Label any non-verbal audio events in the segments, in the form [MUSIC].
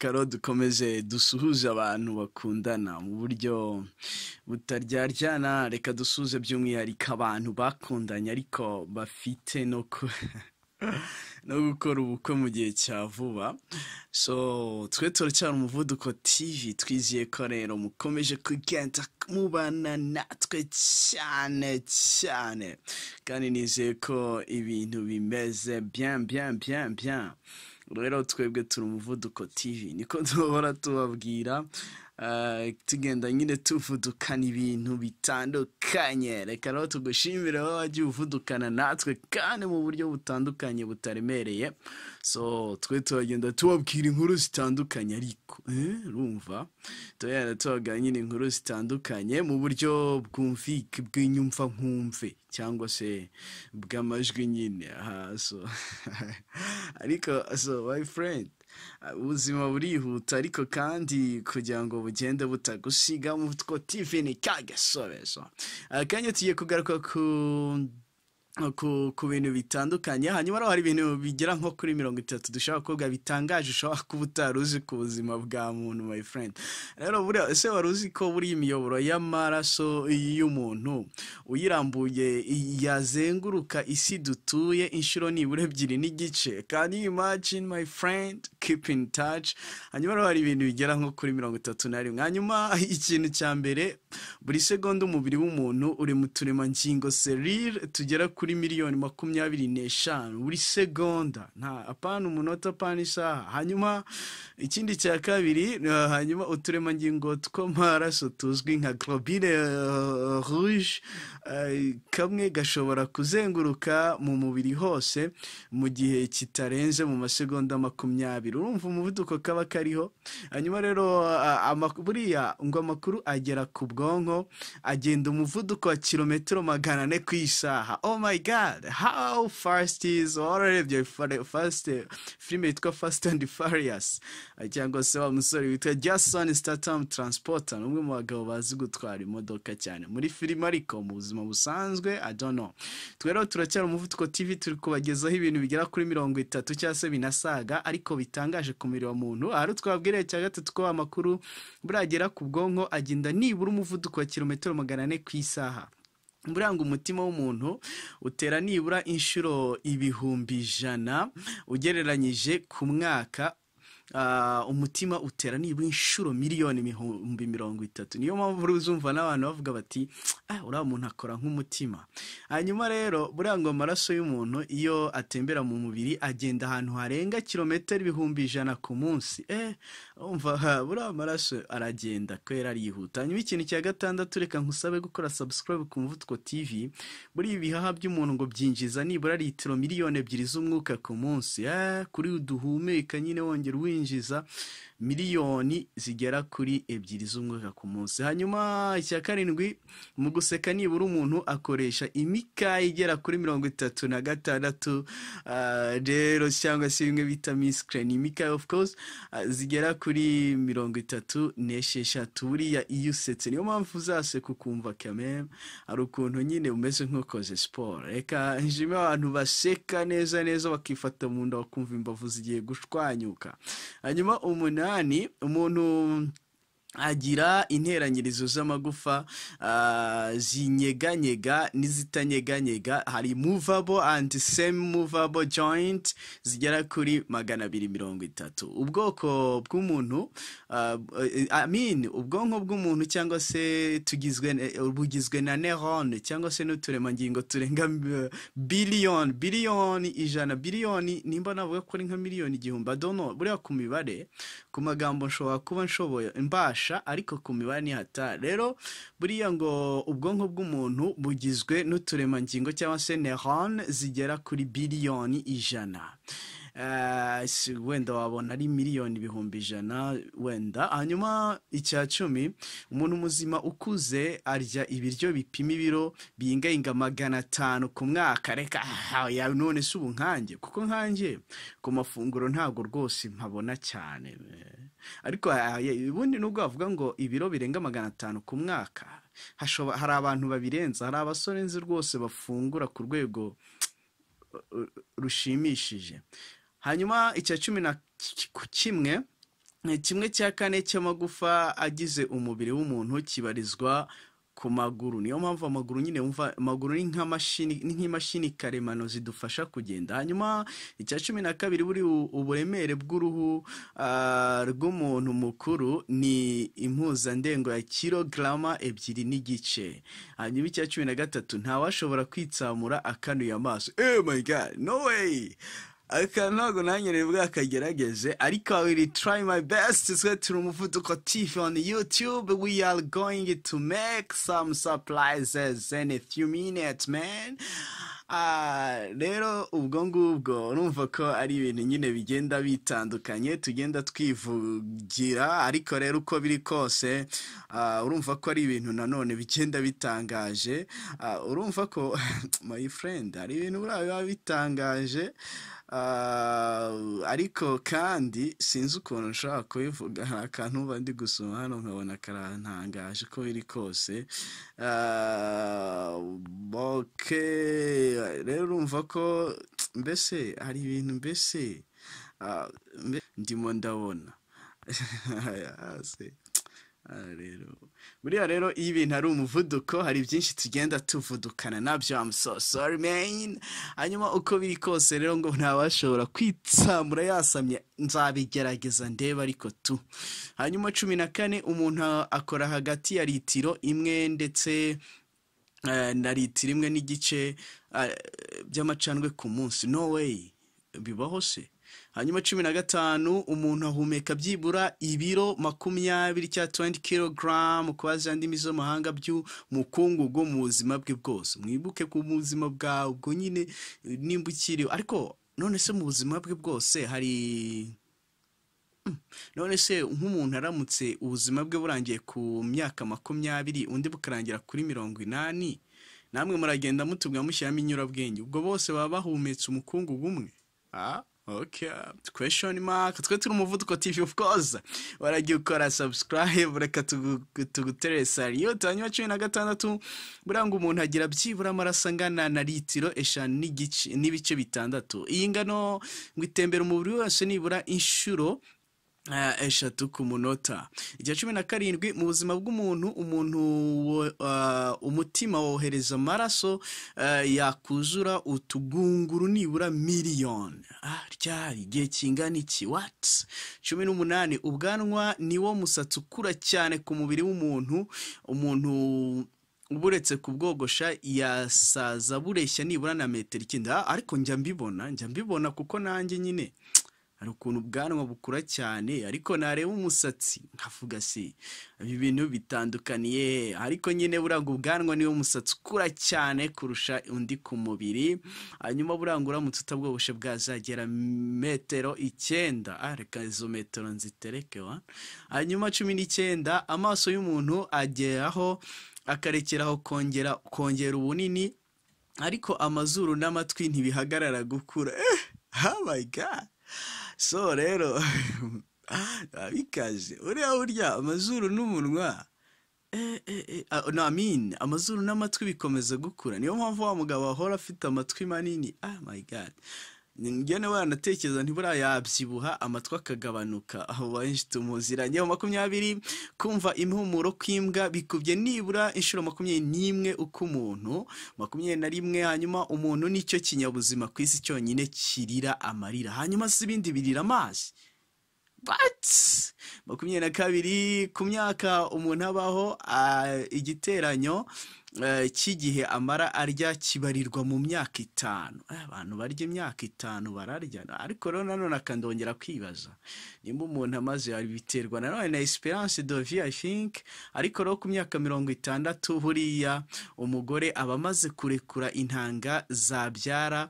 karo dukomeze dusuhuze abantu bakundana mu buryo butaryana reka dusuhuze by'umwihariko abantu bakundanye ariko bafite no ku [LAUGHS] no gukora ubukwe mu gihe cya vuba so twe turacyari umuvuduko tv twizeye ko rero mukomeje kugenda mubana natwe cyane cyane kandi nizeye ko ibintu bimeze bya bya bya bya rero twebwe turi umuvuduko tv niko [LAUGHS] duhora tubabwira Eh, tugenda nyine tuvudukana ibintu bitandukanye reka rero tugushimire aho wagiye uvudukana natwe kandi mu buryo butandukanye butaremereye so twe turagenda tubabwira inkuru zitandukanye ariko eh, rumva tugenda tubaga nyine inkuru zitandukanye mu buryo bwumvike bw'inyumva nkumve cyangwa se bw'amajwi nyine aha so [LAUGHS] ariko so my friend ubuzima burihuta ariko kandi kugira ngo bugende butagusiga umutwe tivini kagesobezo akanya tugiye kugaruka ku ku bintu bitandukanye hanyuma hano hari ibintu bigera nko kuri mirongo itatu dushobora kuvuga bitangaje ushobora kuba utari uzi ku buzima bwa muntu my friend rero buriya ese wari uzi ko buriya imiyoboro y'amaraso y'umuntu uyirambuye yazenguruka isi dutuye inshuro nibura ebyiri n'igice kandi imagine my friend keep in touch hanyuma hano hari ibintu bigera nko kuri mirongo itatu na rimwe hanyuma [LAUGHS] ikintu cya mbere buri segonda umubiri w'umuntu uri mu turemangingo serire tugera kuri kuri miliyoni makumyabiri n'eshanu buri segonda nta apana umunota apana isaha hanyuma ikindi cya kabiri eh, hanyuma uturemangingo tw'amaraso tuzwi nka globine eh, rouge eh, kamwe gashobora kuzenguruka mu mubiri hose mu gihe kitarenze mu masegonda makumyabiri urumva umuvuduko kaba kariho hanyuma rero buriya ngo amakuru agera ku bwonko agenda umuvuduko wa kilometero magana ane ku isaha oh my god how fast is wararebye fast filime yitwa fast and farious cyangwa se wa musore witwa jason statham transporter ni umwe mu bagabo bazi gutwara imodoka cyane muri filime ariko mu buzima busanzwe i don't know twero turacyari umuvuduko tv turi kubagezaho ibintu bigera kuri mirongo itatu cyangwa se binasaga ariko bitangaje ku miriro muntu ahari twabwiriye cya gatatu ko amakuru buragera ku bwonko agenda nibura umuvuduko wa kilometero magana ane ku isaha buranga umutima w'umuntu utera nibura inshuro ibihumbi ijana ugereranyije ku mwaka Ah, umutima utera nibura inshuro miliyoni ibihumbi mirongo itatu niyo mpamvu uzumva n'abantu bavuga bati ah, uriya muntu akora nk'umutima hanyuma rero buriya ngo amaraso y'umuntu iyo atembera mu mubiri agenda ahantu harenga kilometero ibihumbi ijana ku munsi eh, umva [LAUGHS] buriya amaraso aragenda kubera arihuta hanyuma ikintu cya gatandatu reka nkusabe gukora subscribe ku mvutwo tv muri ibi bihaha by'umuntu ngo byinjiza nibura litiro miliyoni ebyiri z'umwuka ku munsi eh, kuri uduhumeka nyine wongera uwinjira aprendiz. miliyoni zigera kuri ebyiri z'umwaka ku munsi hanyuma icya karindwi mu guseka nibura umuntu akoresha imikaya igera kuri mirongo itatu na gatandatu ah, rero cyangwa se bimwe bita misikirini imikaya ofu kose ah, zigera kuri mirongo itatu n'esheshatu buriya iyo usetse niyo mpamvu uzaseka ukumva kamere hari ukuntu nyine umeze nk'ukoze siporo reka njime abantu baseka neza neza bakifata mu nda bakumva imbavu zigiye gushwanyuka hanyuma umunani Nani, umuntu agira interanyirizo z'amagufa ah, zinyeganyega n'izitanyeganyega hari movable and same movable joint zigera kuri magana abiri mirongo itatu ubwoko bw'umuntu amin ah, eh, ubwonko bw'umuntu cyangwa se tugizwe bugizwe na neurone cyangwa se n'uturemangingo turenga biliyoni eh, biliyoni ijana biliyoni nimba navuga ko ari nka miliyoni igihumbi adono buriya ku mibare ku magambo nshobora kuba nshoboye mbasha birafasha ariko ku mibare ni rero buriya ngo ubwonko bw'umuntu bugizwe n'uturemangingo cyangwa se neurone zigera kuri biliyoni ijana eh, wenda wabona ari miliyoni ibihumbi ijana wenda hanyuma icya cumi umuntu muzima ukuze arya ibiryo bipima ibiro biyingayinga magana atanu ku mwaka reka yawe none si ubu nkange kuko nkange ku mafunguro ntabwo rwose mpabona cyane ariko eh, ubundi nubwo bavuga ngo ibiro birenga magana atanu ku mwaka hari abantu babirenza hari abasore nzi rwose bafungura ku rwego uh, rushimishije hanyuma icya cumi na kimwe eh, kimwe cya kane cy'amagufa agize umubiri w'umuntu kibarizwa ku maguru niyo mpamvu amaguru nyine wumva amaguru ni nk'imashini karemano zidufasha kugenda hanyuma icya cumi na kabiri buri uburemere bw'uruhu ah, rw'umuntu mukuru ni impuzandengo ya kilogarama ebyiri n'igice hanyuma icya cumi na gatatu ntawashobora kwitsamura akanuye amaso eee eh, mayiga no weyi aka ntabwo nanjye rero bwakagerageze ariko i will try my best twe turi umuvuduko tivi on youtube we are going to make some surprises in a few minutes man ah, rero ubwo ngubwo urumva ko ari ibintu nyine bigenda bitandukanye tugenda twivugira ariko rero uko biri kose ah, urumva ko ari ibintu nanone bigenda bitangaje ah, urumva ko [LAUGHS] my friend hari ibintu buriya biba bitangaje Ah, ariko kandi sinzi ukuntu nshobora kubivuga hari akantu uba ndi gusoma hano nkabona karantangaje ko biri kose boke ah, rero urumva ko mbese hari ibintu mbese ah, ndimo ndabona [LAUGHS] Ah, buriya rero iyo ibintu ari umuvuduko hari byinshi tugenda tuvudukana nabyo I'm so sorry man hanyuma uko biri kose rero ngo ntawashobora kwitsamura yasamye nzabigerageza ndeba ariko tu hanyuma cumi na kane umuntu akora hagati ya litiro imwe ndetse eh, na litiro imwe n'igice eh, by'amacandwe ku munsi no way bibaho se hanyuma cumi na gatanu umuntu ahumeka byibura ibiro makumyabiri cya 20 kilogaramu ku bazi ndimi z'amahanga by'umukungugu mu buzima bwe bwose mwibuke ku buzima bwawe ubwo nyine nimba ukiriwe ariko none se mu buzima bwe bwose hari hmm, none se nk'umuntu aramutse ubuzima bwe burangiye ku myaka makumyabiri undi bukarangira kuri mirongo inani namwe muragenda mutubwa mushyiramo inyurabwenge ubwo bose baba bahumetse umukungugu umwe ah! tweshoni maka twe turi umuvuduko tivi ofu koza waragiye ukora sabusikarayibu reka tugutere sariyoti hanyuma cumi na gatandatu buriya ngo umuntu agira byibura amaraso angana na litiro eshanu n'ibice bitandatu iyi ngano ngo itembera umubiri wose nibura inshuro Eh, eshatu ku munota igihe cumi na karindwi mu buzima bw'umuntu umuntu eh, umutima wohereza amaraso eh, yakuzura utugunguru nibura miliyoni ah, ryari igihe kingana iki wati cumi n'umunani ubwanwa ni wo musatsi ukura cyane ku mubiri w'umuntu umuntu buretse kubwogosha yasaza bureshya nibura na metero icyenda ah, ariko njya mbibona njya mbibona kuko nanjye nyine hari ukuntu ubwanwa bukura cyane ariko nareba umusatsi nkavuga se ibi bintu bitandukaniye ariko nyine buranga ubwanwa niwo musatsi ukura cyane kurusha undi ku mubiri hanyuma buranga uramutse utabwogoshe bwazagera metero icyenda ah, reka izo metero nzitereke wa hanyuma cumi n'icyenda amaso y'umuntu ageraho akarekeraho kongera kongera ubunini ariko amazuru n'amatwi ntibihagarara gukura eh, oh so rero [LAUGHS] bikaje uriya urya amazuru n'umunwa eh, eh, eh, ah, namine amazuru n'amatwi bikomeza gukura niyo mpamvu wa mugabo ahora afite amatwi manini ah my god njyewe wanatekereza ntibura yabyibuha amatwi akagabanuka aho benshi tumuziranye makumyabiri kumva impumuro kw'imbwa bikubye nibura inshuro makumyabiri n'imwe uko umuntu makumyabiri na rimwe hanyuma umuntu nicyo kinyabuzima ku isi cyonyine kirira amarira hanyuma si ibindi birira amazi makumyabiri na kabiri ku myaka umuntu abaho ah, igiteranyo Eh, cy'igihe amara arya kibarirwa mu myaka itanu eh, abantu barya imyaka itanu bararya ariko rero nanone akandongera kwibaza nimba umuntu amaze biterwa nanone na esperance de vie i think ariko rero ku myaka mirongo itandatu buriya umugore aba amaze kurekura intanga zabyara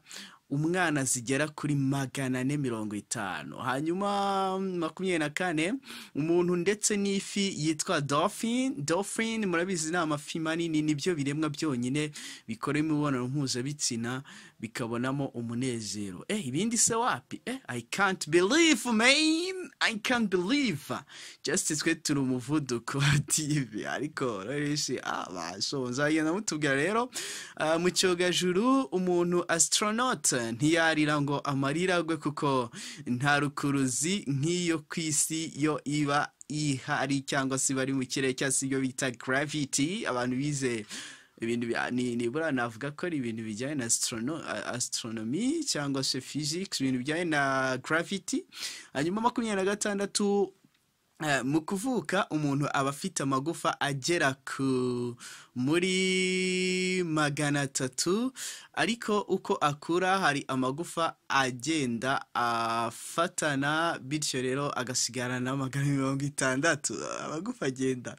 umwana zigera kuri magana ane mirongo itanu hanyuma makumyabiri na kane umuntu ndetse n'ifi yitwa dolphin dolphin murabizi ni amafi manini nibyo biremwa byonyine bikora imibonano mpuzabitsina bikabonamo umunezero eh ibindi se wapi eh i can't believe man i can't believe just twe turi umuvuduko wa tv ariko reshi ah bashonza mutubwira rero ah, mu cyogajuru umuntu astronaut ntiyarira ngo amarira agwe kuko nta rukuruzi nk'iyo isi yo iba ihari cyangwa se bari mu kirere cyangwa se iyo bita gravity abantu bize ibintu nibura navuga ko ari ibintu bijyanye na astronomy cyangwa se physics ibintu bijyanye na gravity hanyuma makumyabiri na gatandatu Eh, mu kuvuka umuntu aba afite amagufa agera ku muri magana atatu ariko uko akura hari amagufa agenda afatana bityo rero agasigarana magana mirongo itandatu amagufa agenda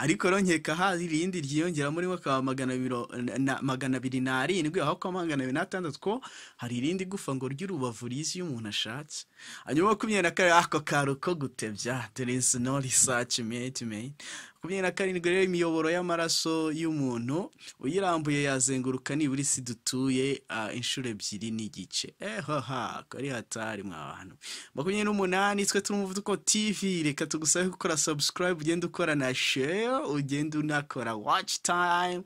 ariko rongeka hari irindi ryiyongera muri akaba magana abiri n'arindwi aho kwa magana abiri n'atandatu ko hari irindi gufa ngo ry'urubavu rizi iyo umuntu ashatse hanyuma makumyabiri na kane ako karuko gutebya dore personal research mate mate makumyabiri na karindwi rero imiyoboro y'amaraso y'umuntu uyirambuye yazenguruka nibura isi dutuye ah, inshuro ebyiri n'igice eho ha kuri hatari mwa mwabantu makumyabiri n'umunani twe turi umuvuduko tv reka tugusabe gukora subscribe ugenda ukora na share ugenda unakora watch time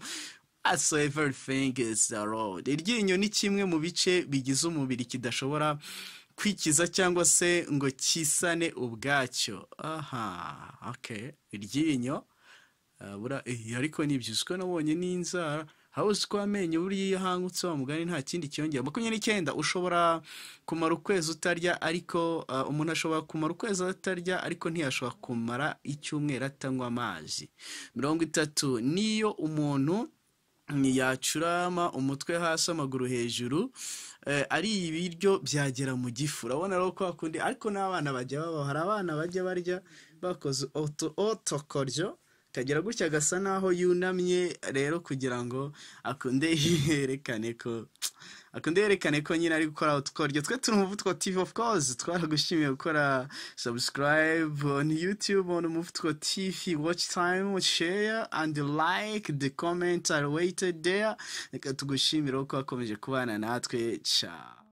aso everything is the road iryinyo ni kimwe mu bice bigize umubiri kidashobora kwikiza cyangwa se ngo kisane ubwacyo aha oke iryinyo eh, eh, ariko ntibyuzwe nabonye n'inzara hawuzi ko amenyo buriya iyo ahangutse wa mugani nta kindi cyongera makumyabiri n'icyenda ushobora kumara ukwezi utarya ariko eh, umuntu ashobora kumara ukwezi atarya ariko ntiyashobora kumara icyumweru atanywa amazi mirongo itatu niyo umuntu ntiyacurama umutwe hasi amaguru hejuru eh, ari ibiryo byagera mu gifu urabona rero ko hakundi ariko n'abana bajya baba hari abana bajya barya bakoze otokoryo kagera gutya gasa naho yunamye rero kugira ngo akunde [LAUGHS] yerekane ko akunda yerekane ko nyine ari gukora utworyo twe turi umuvuduko tv of course twaragushimiye gukora subscribe on youtube on umuvuduko tv watch time share and like the comment are waited there reka tugushimire ko wakomeje kubana natwe ciao